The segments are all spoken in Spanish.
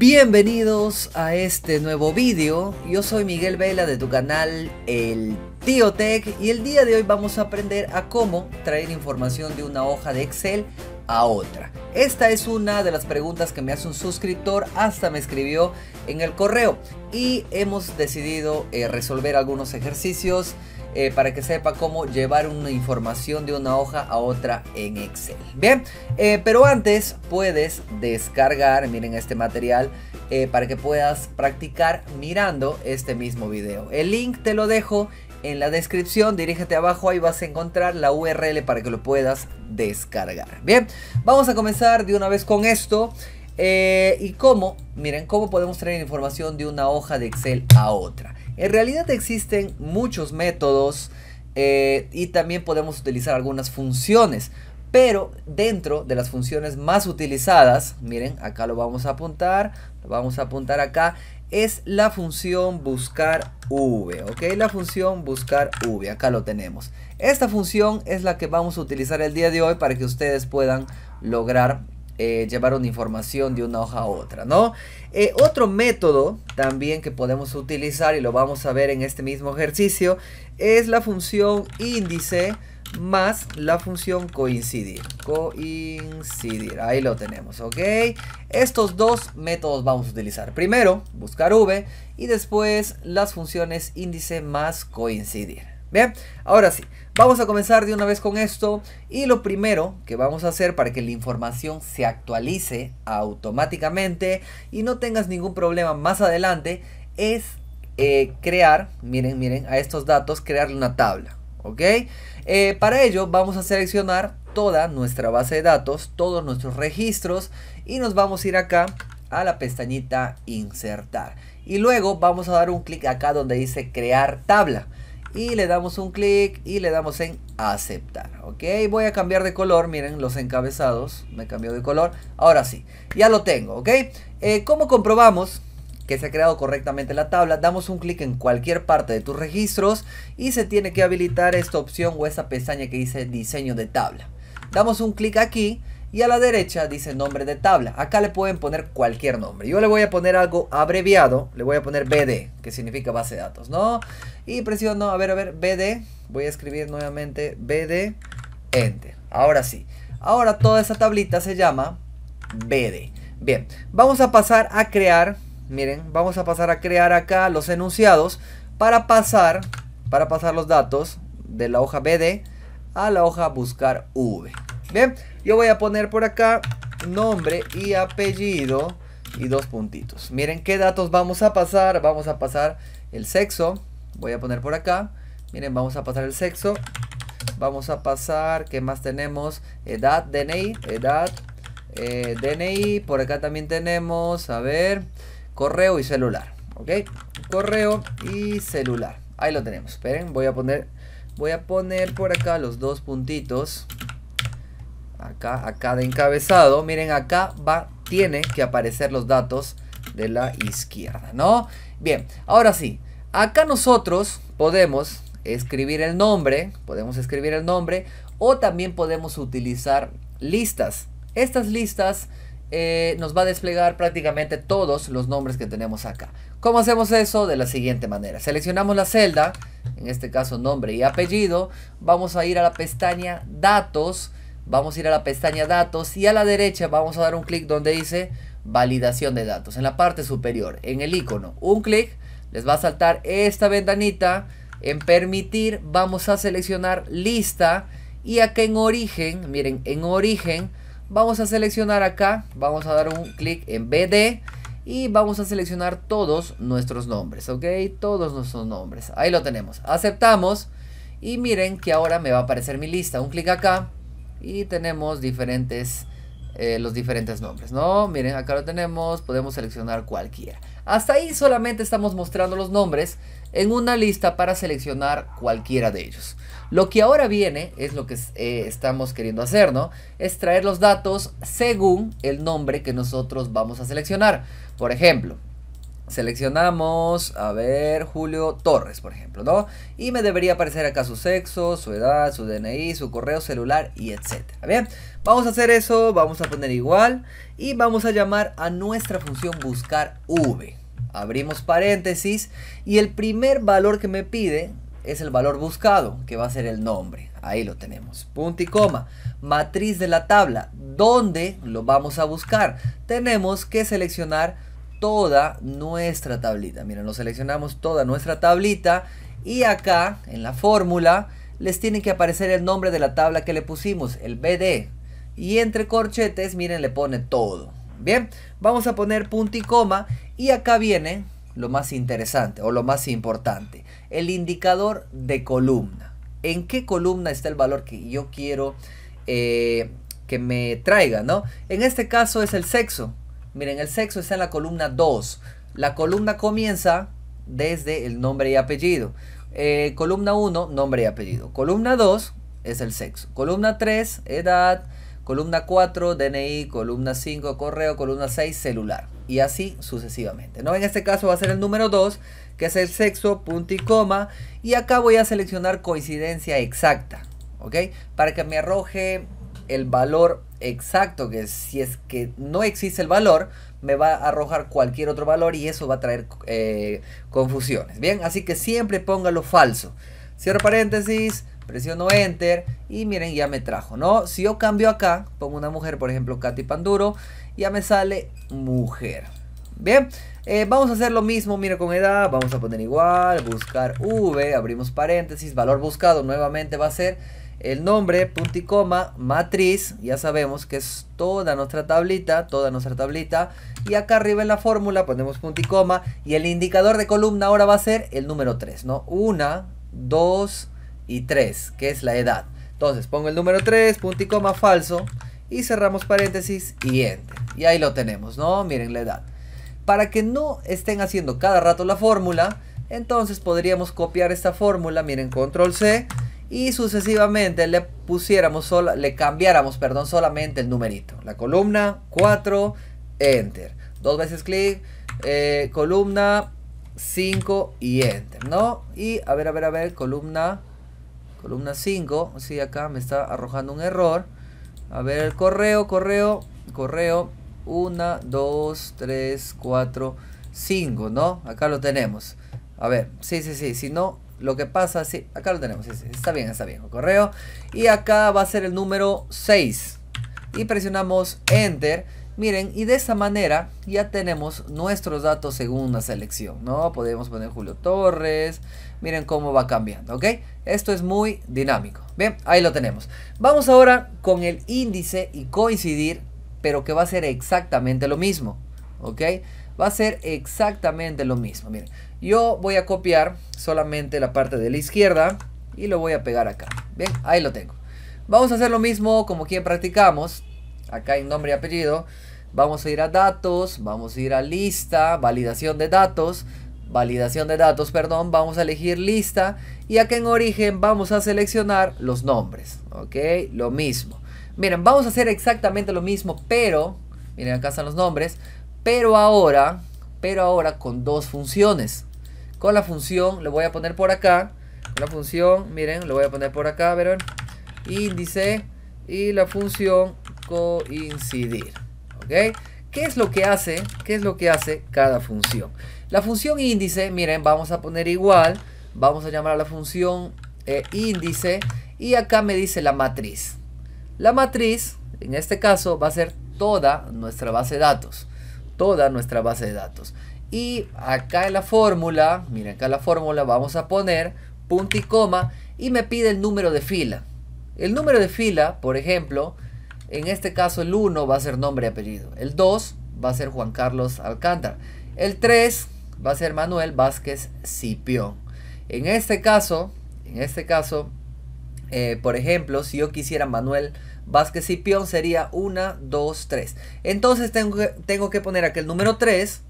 Bienvenidos a este nuevo vídeo, yo soy Miguel Vela de tu canal El Tío Tech y el día de hoy vamos a aprender a cómo traer información de una hoja de Excel a otra. Esta es una de las preguntas que me hace un suscriptor, hasta me escribió en el correo y hemos decidido eh, resolver algunos ejercicios eh, para que sepa cómo llevar una información de una hoja a otra en Excel. Bien, eh, pero antes puedes descargar, miren este material, eh, para que puedas practicar mirando este mismo video. El link te lo dejo en la descripción, dirígete abajo, ahí vas a encontrar la URL para que lo puedas descargar. Bien, vamos a comenzar de una vez con esto. y cómo, miren, cómo podemos traer información de una hoja de Excel a otra. En realidad existen muchos métodos eh, y también podemos utilizar algunas funciones. Pero dentro de las funciones más utilizadas, miren, acá lo vamos a apuntar, lo vamos a apuntar acá, es la función buscar v, ¿ok? La función buscar v, acá lo tenemos. Esta función es la que vamos a utilizar el día de hoy para que ustedes puedan lograr eh, llevar una información de una hoja a otra, ¿no? Eh, otro método también que podemos utilizar y lo vamos a ver en este mismo ejercicio es la función índice más la función coincidir. Coincidir, ahí lo tenemos, ¿ok? Estos dos métodos vamos a utilizar. Primero, buscar v y después las funciones índice más coincidir. Bien, ahora sí, vamos a comenzar de una vez con esto y lo primero que vamos a hacer para que la información se actualice automáticamente y no tengas ningún problema más adelante es eh, crear, miren, miren, a estos datos, crearle una tabla, ¿ok? Eh, para ello vamos a seleccionar toda nuestra base de datos, todos nuestros registros y nos vamos a ir acá a la pestañita insertar y luego vamos a dar un clic acá donde dice crear tabla y le damos un clic y le damos en aceptar ok voy a cambiar de color miren los encabezados me cambio de color ahora sí ya lo tengo ok eh, como comprobamos que se ha creado correctamente la tabla, damos un clic en cualquier parte de tus registros y se tiene que habilitar esta opción o esa pestaña que dice diseño de tabla. Damos un clic aquí y a la derecha dice nombre de tabla. Acá le pueden poner cualquier nombre. Yo le voy a poner algo abreviado, le voy a poner BD, que significa base de datos, ¿no? Y presiono, a ver, a ver, BD, voy a escribir nuevamente BD, Enter. Ahora sí, ahora toda esa tablita se llama BD. Bien, vamos a pasar a crear, miren, vamos a pasar a crear acá los enunciados para pasar, para pasar los datos de la hoja BD a la hoja buscar V. Bien, yo voy a poner por acá nombre y apellido y dos puntitos. Miren qué datos vamos a pasar. Vamos a pasar el sexo. Voy a poner por acá. Miren, vamos a pasar el sexo. Vamos a pasar, ¿qué más tenemos? Edad, DNI, edad, eh, DNI. Por acá también tenemos, a ver, correo y celular. ¿Ok? Correo y celular. Ahí lo tenemos. Esperen, voy a poner, voy a poner por acá los dos puntitos acá, acá de encabezado, miren acá va, tiene que aparecer los datos de la izquierda, ¿no? Bien, ahora sí, acá nosotros podemos escribir el nombre, podemos escribir el nombre o también podemos utilizar listas. Estas listas eh, nos va a desplegar prácticamente todos los nombres que tenemos acá. ¿Cómo hacemos eso? De la siguiente manera. Seleccionamos la celda, en este caso nombre y apellido. Vamos a ir a la pestaña datos vamos a ir a la pestaña datos y a la derecha vamos a dar un clic donde dice validación de datos en la parte superior en el icono un clic les va a saltar esta ventanita en permitir vamos a seleccionar lista y acá en origen miren en origen vamos a seleccionar acá vamos a dar un clic en BD y vamos a seleccionar todos nuestros nombres ok todos nuestros nombres ahí lo tenemos aceptamos y miren que ahora me va a aparecer mi lista un clic acá y tenemos diferentes eh, los diferentes nombres, ¿no? Miren, acá lo tenemos, podemos seleccionar cualquiera. Hasta ahí solamente estamos mostrando los nombres en una lista para seleccionar cualquiera de ellos. Lo que ahora viene es lo que eh, estamos queriendo hacer, ¿no? Es traer los datos según el nombre que nosotros vamos a seleccionar. Por ejemplo, Seleccionamos, a ver, Julio Torres, por ejemplo, ¿no? Y me debería aparecer acá su sexo, su edad, su DNI, su correo celular y etcétera. Bien, vamos a hacer eso, vamos a poner igual y vamos a llamar a nuestra función buscar v. Abrimos paréntesis y el primer valor que me pide es el valor buscado, que va a ser el nombre. Ahí lo tenemos. Punto y coma. Matriz de la tabla. ¿Dónde lo vamos a buscar? Tenemos que seleccionar toda nuestra tablita. Miren, lo seleccionamos toda nuestra tablita y acá en la fórmula les tiene que aparecer el nombre de la tabla que le pusimos, el BD. Y entre corchetes, miren, le pone todo. Bien, vamos a poner punto y coma y acá viene lo más interesante o lo más importante, el indicador de columna. ¿En qué columna está el valor que yo quiero eh, que me traiga? ¿no? En este caso es el sexo. Miren, el sexo está en la columna 2. La columna comienza desde el nombre y apellido. Eh, columna 1, nombre y apellido. Columna 2 es el sexo. Columna 3, edad. Columna 4, DNI. Columna 5, correo. Columna 6, celular. Y así sucesivamente. ¿no? En este caso va a ser el número 2, que es el sexo, punto y coma. Y acá voy a seleccionar coincidencia exacta. ¿Ok? Para que me arroje el valor exacto, que si es que no existe el valor, me va a arrojar cualquier otro valor y eso va a traer eh, confusiones. Bien, así que siempre póngalo falso. Cierro paréntesis, presiono Enter y miren, ya me trajo, ¿no? Si yo cambio acá, pongo una mujer, por ejemplo, Katy Panduro, ya me sale mujer. Bien, eh, vamos a hacer lo mismo, mira con edad, vamos a poner igual, buscar V, abrimos paréntesis, valor buscado nuevamente va a ser el nombre, punto y coma, matriz, ya sabemos que es toda nuestra tablita, toda nuestra tablita. Y acá arriba en la fórmula ponemos punto y coma. Y el indicador de columna ahora va a ser el número 3, ¿no? 1, 2 y 3, que es la edad. Entonces pongo el número 3, punto y coma, falso. Y cerramos paréntesis y enter. Y ahí lo tenemos, ¿no? Miren la edad. Para que no estén haciendo cada rato la fórmula, entonces podríamos copiar esta fórmula. Miren, control C y sucesivamente le pusiéramos le cambiáramos, perdón, solamente el numerito. La columna 4, enter. Dos veces clic, eh, columna 5 y enter, ¿no? Y a ver, a ver, a ver, columna columna 5, si sí, acá me está arrojando un error. A ver, correo, correo, correo 1 2 3 4 5, ¿no? Acá lo tenemos. A ver, sí, sí, sí, si no lo que pasa, sí, acá lo tenemos, está bien, está bien, correo. Y acá va a ser el número 6. Y presionamos Enter. Miren, y de esa manera ya tenemos nuestros datos según la selección, ¿no? Podemos poner Julio Torres, miren cómo va cambiando, ¿ok? Esto es muy dinámico. Bien, ahí lo tenemos. Vamos ahora con el índice y coincidir, pero que va a ser exactamente lo mismo, ¿ok? va a ser exactamente lo mismo. Miren, yo voy a copiar solamente la parte de la izquierda y lo voy a pegar acá. Ven, ahí lo tengo. Vamos a hacer lo mismo como quien practicamos. Acá en nombre y apellido. Vamos a ir a datos, vamos a ir a lista, validación de datos, validación de datos, perdón, vamos a elegir lista y acá en origen vamos a seleccionar los nombres, ¿ok? Lo mismo. Miren, vamos a hacer exactamente lo mismo, pero, miren, acá están los nombres, pero ahora, pero ahora con dos funciones. Con la función, le voy a poner por acá. La función, miren, le voy a poner por acá, verán. Índice y la función coincidir. ¿Ok? ¿Qué es lo que hace? ¿Qué es lo que hace cada función? La función índice, miren, vamos a poner igual. Vamos a llamar a la función eh, índice. Y acá me dice la matriz. La matriz, en este caso, va a ser toda nuestra base de datos toda nuestra base de datos. Y acá en la fórmula, miren acá en la fórmula, vamos a poner punto y coma y me pide el número de fila. El número de fila, por ejemplo, en este caso el 1 va a ser nombre y apellido. El 2 va a ser Juan Carlos Alcántara. El 3 va a ser Manuel Vázquez Cipión. En este caso, en este caso, eh, por ejemplo, si yo quisiera Manuel Vázquez y peón sería 1, 2, 3. Entonces tengo que, poner aquí el número 3,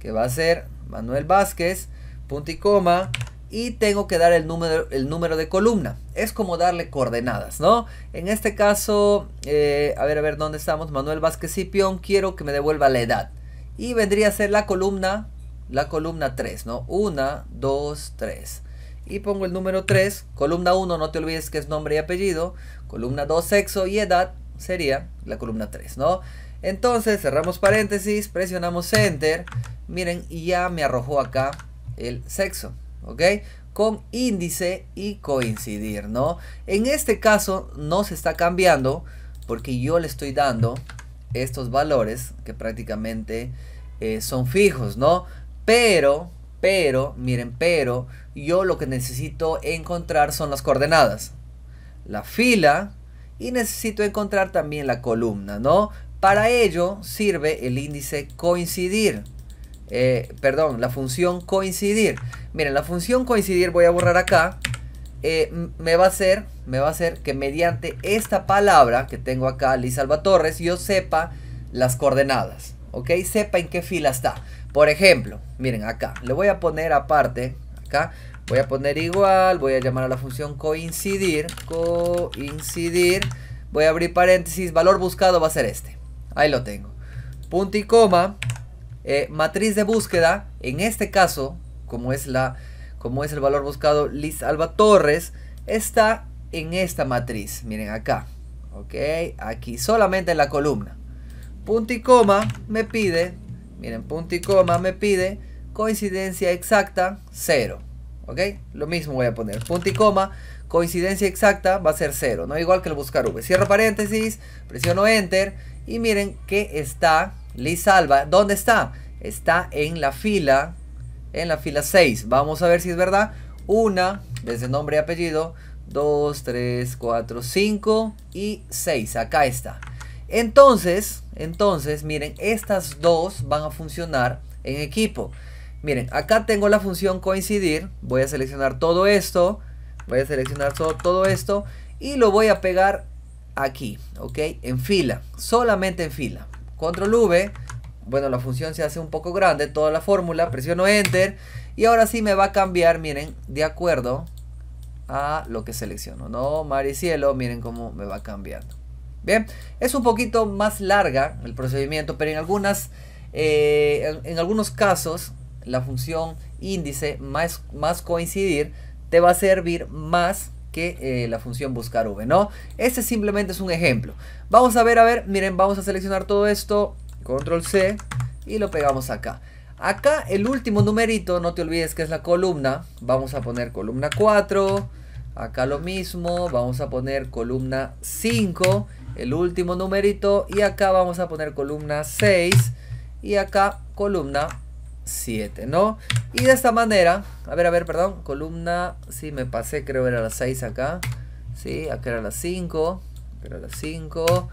que va a ser Manuel Vázquez, punto y coma, y tengo que dar el número, el número de columna. Es como darle coordenadas, ¿no? En este caso, eh, a ver, a ver, ¿dónde estamos? Manuel Vázquez y quiero que me devuelva la edad. Y vendría a ser la columna, la columna 3, ¿no? 1, 2, 3 y pongo el número 3. Columna 1, no te olvides que es nombre y apellido. Columna 2, sexo y edad sería la columna 3, ¿no? Entonces cerramos paréntesis, presionamos enter. Miren, y ya me arrojó acá el sexo, ¿ok? Con índice y coincidir, ¿no? En este caso no se está cambiando porque yo le estoy dando estos valores que prácticamente eh, son fijos, ¿no? Pero pero, miren, pero yo lo que necesito encontrar son las coordenadas. La fila y necesito encontrar también la columna, ¿no? Para ello sirve el índice coincidir. Eh, perdón, la función coincidir. Miren, la función coincidir voy a borrar acá. Eh, me, va a hacer, me va a hacer que mediante esta palabra que tengo acá, Liz Alba Torres, yo sepa las coordenadas. ¿Ok? Sepa en qué fila está. Por ejemplo, miren acá, le voy a poner aparte, acá voy a poner igual, voy a llamar a la función coincidir, coincidir, voy a abrir paréntesis, valor buscado va a ser este, ahí lo tengo, punto y coma, eh, matriz de búsqueda, en este caso, como es, la, como es el valor buscado Liz Alba Torres, está en esta matriz, miren acá, ok, aquí solamente en la columna, punto y coma, me pide Miren, punto y coma me pide coincidencia exacta 0. ¿Ok? Lo mismo voy a poner. Punto y coma, coincidencia exacta va a ser 0, ¿no? Igual que el buscar V. Cierro paréntesis, presiono Enter y miren que está salva ¿Dónde está? Está en la fila, en la fila 6. Vamos a ver si es verdad. Una, desde nombre y apellido, 2, 3, 4, 5 y 6. Acá está. Entonces, entonces, miren, estas dos van a funcionar en equipo. Miren, acá tengo la función coincidir. Voy a seleccionar todo esto. Voy a seleccionar todo, todo esto. Y lo voy a pegar aquí, ¿ok? En fila, solamente en fila. Control V, bueno, la función se hace un poco grande, toda la fórmula, presiono Enter. Y ahora sí me va a cambiar, miren, de acuerdo a lo que selecciono. No, mar y cielo, miren cómo me va cambiando. Bien, es un poquito más larga el procedimiento, pero en, algunas, eh, en, algunos casos la función índice más, más coincidir te va a servir más que eh, la función buscar v, ¿no? Este simplemente es un ejemplo. Vamos a ver, a ver, miren, vamos a seleccionar todo esto, control C, y lo pegamos acá. Acá el último numerito, no te olvides que es la columna, vamos a poner columna 4, Acá lo mismo, vamos a poner columna 5, el último numerito. Y acá vamos a poner columna 6 y acá columna 7, ¿no? Y de esta manera, a ver, a ver, perdón, columna, si me pasé, creo era la 6 acá. Sí, acá era la 5, era la 5.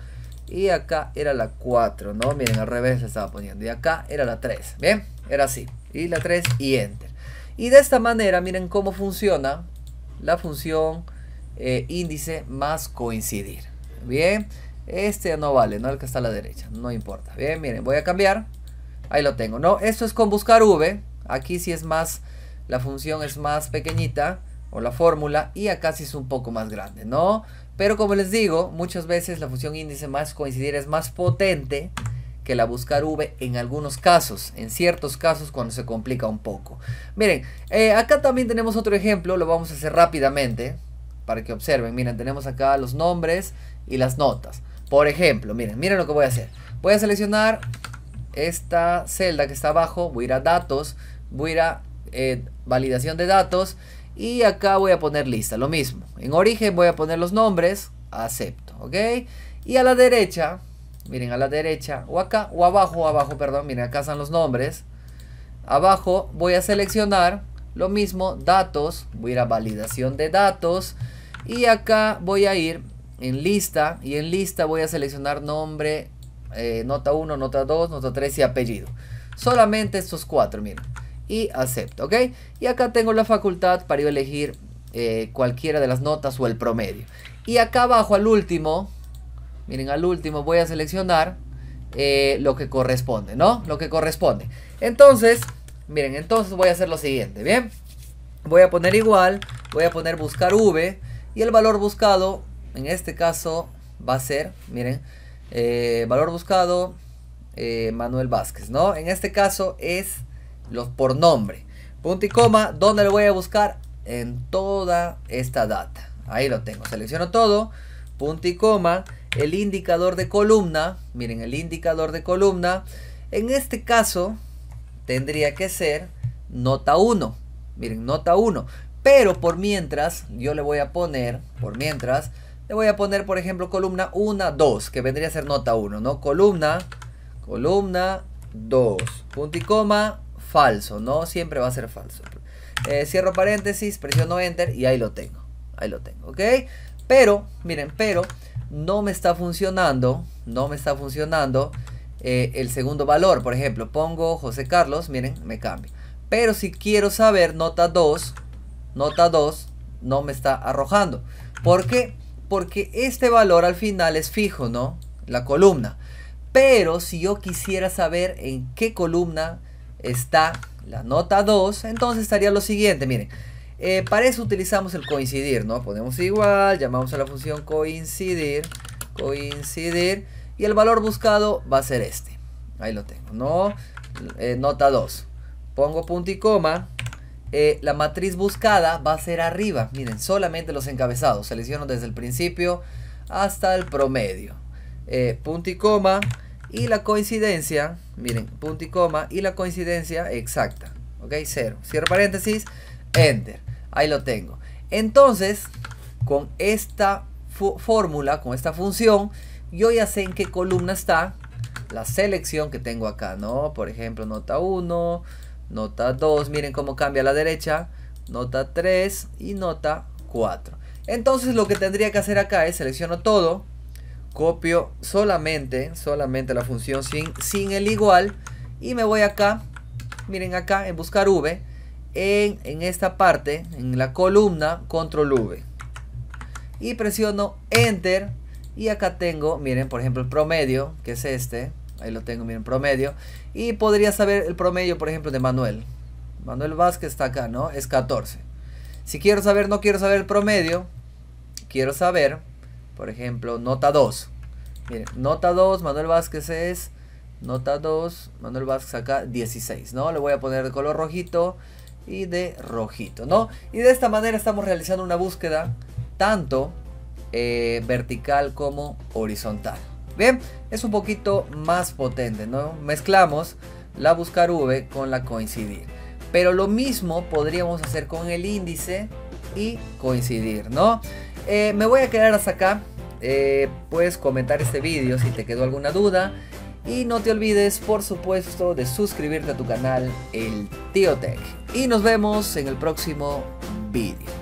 Y acá era la 4, ¿no? Miren, al revés estaba poniendo. Y acá era la 3, ¿bien? Era así. Y la 3 y enter. Y de esta manera, miren cómo funciona la función eh, índice más coincidir. Bien, este no vale, no el que está a la derecha, no importa. Bien, miren, voy a cambiar. Ahí lo tengo, ¿no? Esto es con buscar v. Aquí sí es más, la función es más pequeñita o la fórmula y acá sí es un poco más grande, ¿no? Pero como les digo, muchas veces la función índice más coincidir es más potente que la buscar V en algunos casos, en ciertos casos cuando se complica un poco. Miren, eh, acá también tenemos otro ejemplo, lo vamos a hacer rápidamente para que observen. Miren, tenemos acá los nombres y las notas. Por ejemplo, miren, miren lo que voy a hacer. Voy a seleccionar esta celda que está abajo, voy a ir a datos, voy a ir a eh, validación de datos y acá voy a poner lista, lo mismo. En origen voy a poner los nombres, acepto, ¿ok? Y a la derecha miren a la derecha, o acá, o abajo, abajo, perdón, miren, acá están los nombres. Abajo voy a seleccionar lo mismo, datos, voy a ir a validación de datos, y acá voy a ir en lista, y en lista voy a seleccionar nombre, eh, nota 1, nota 2, nota 3 y apellido. Solamente estos cuatro, miren. Y acepto, ¿ok? Y acá tengo la facultad para elegir eh, cualquiera de las notas o el promedio. Y acá abajo al último, Miren, al último voy a seleccionar eh, lo que corresponde, ¿no? Lo que corresponde. Entonces, miren, entonces voy a hacer lo siguiente, ¿bien? Voy a poner igual, voy a poner buscar V y el valor buscado, en este caso, va a ser, miren, eh, valor buscado eh, Manuel Vázquez, ¿no? En este caso es los por nombre. Punto y coma, ¿dónde lo voy a buscar? En toda esta data. Ahí lo tengo, selecciono todo, punto y coma el indicador de columna, miren el indicador de columna, en este caso tendría que ser nota 1, miren nota 1, pero por mientras yo le voy a poner, por mientras, le voy a poner por ejemplo columna 1, 2, que vendría a ser nota 1, ¿no? Columna, columna 2, punto y coma, falso, ¿no? Siempre va a ser falso. Eh, cierro paréntesis, presiono enter y ahí lo tengo, ahí lo tengo, ¿ok? Pero, miren, pero no me está funcionando, no me está funcionando eh, el segundo valor. Por ejemplo, pongo José Carlos, miren, me cambio Pero si quiero saber nota 2, nota 2 no me está arrojando. ¿Por qué? Porque este valor al final es fijo, ¿no? La columna. Pero si yo quisiera saber en qué columna está la nota 2, entonces estaría lo siguiente, miren. Eh, para eso utilizamos el coincidir, ¿no? Ponemos igual, llamamos a la función coincidir, coincidir, y el valor buscado va a ser este. Ahí lo tengo, ¿no? Eh, nota 2. Pongo punto y coma. Eh, la matriz buscada va a ser arriba. Miren, solamente los encabezados. Selecciono desde el principio hasta el promedio. punto y coma. Y la coincidencia, miren, punto y coma. Y la coincidencia exacta. ¿Ok? Cero. Cierro paréntesis. Enter. Ahí lo tengo. Entonces, con esta fórmula, con esta función, yo ya sé en qué columna está la selección que tengo acá, ¿no? Por ejemplo, nota 1, nota 2, miren cómo cambia a la derecha, nota 3 y nota 4. Entonces lo que tendría que hacer acá es selecciono todo, copio solamente, solamente la función sin, sin el igual y me voy acá, miren acá en buscar v, en, esta parte, en la columna, control V. Y presiono enter y acá tengo, miren, por ejemplo, el promedio, que es este. Ahí lo tengo, miren, promedio. Y podría saber el promedio, por ejemplo, de Manuel. Manuel Vázquez está acá, ¿no? Es 14. Si quiero saber, no quiero saber el promedio. Quiero saber, por ejemplo, nota 2. Miren, nota 2, Manuel Vázquez es... Nota 2, Manuel Vázquez acá, 16, ¿no? Le voy a poner de color rojito y de rojito, ¿no? Y de esta manera estamos realizando una búsqueda tanto eh, vertical como horizontal. Bien, es un poquito más potente, ¿no? Mezclamos la buscar V con la coincidir. Pero lo mismo podríamos hacer con el índice y coincidir, ¿no? Eh, me voy a quedar hasta acá. Eh, puedes comentar este vídeo si te quedó alguna duda. Y no te olvides, por supuesto, de suscribirte a tu canal, el Tío Tech. Y nos vemos en el próximo vídeo.